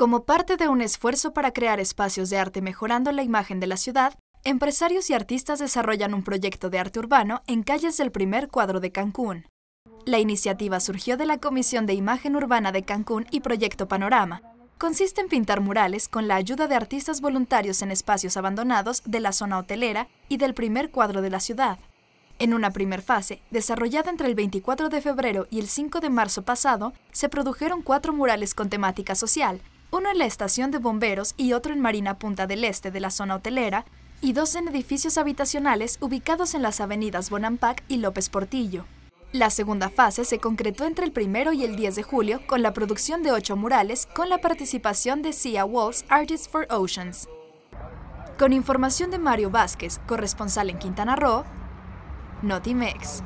Como parte de un esfuerzo para crear espacios de arte mejorando la imagen de la ciudad, empresarios y artistas desarrollan un proyecto de arte urbano en calles del primer cuadro de Cancún. La iniciativa surgió de la Comisión de Imagen Urbana de Cancún y Proyecto Panorama. Consiste en pintar murales con la ayuda de artistas voluntarios en espacios abandonados de la zona hotelera y del primer cuadro de la ciudad. En una primer fase, desarrollada entre el 24 de febrero y el 5 de marzo pasado, se produjeron cuatro murales con temática social, uno en la estación de bomberos y otro en Marina Punta del Este de la zona hotelera, y dos en edificios habitacionales ubicados en las avenidas Bonampak y López Portillo. La segunda fase se concretó entre el 1 y el 10 de julio con la producción de ocho murales con la participación de Sia Walls Artists for Oceans. Con información de Mario Vázquez, corresponsal en Quintana Roo, Notimex.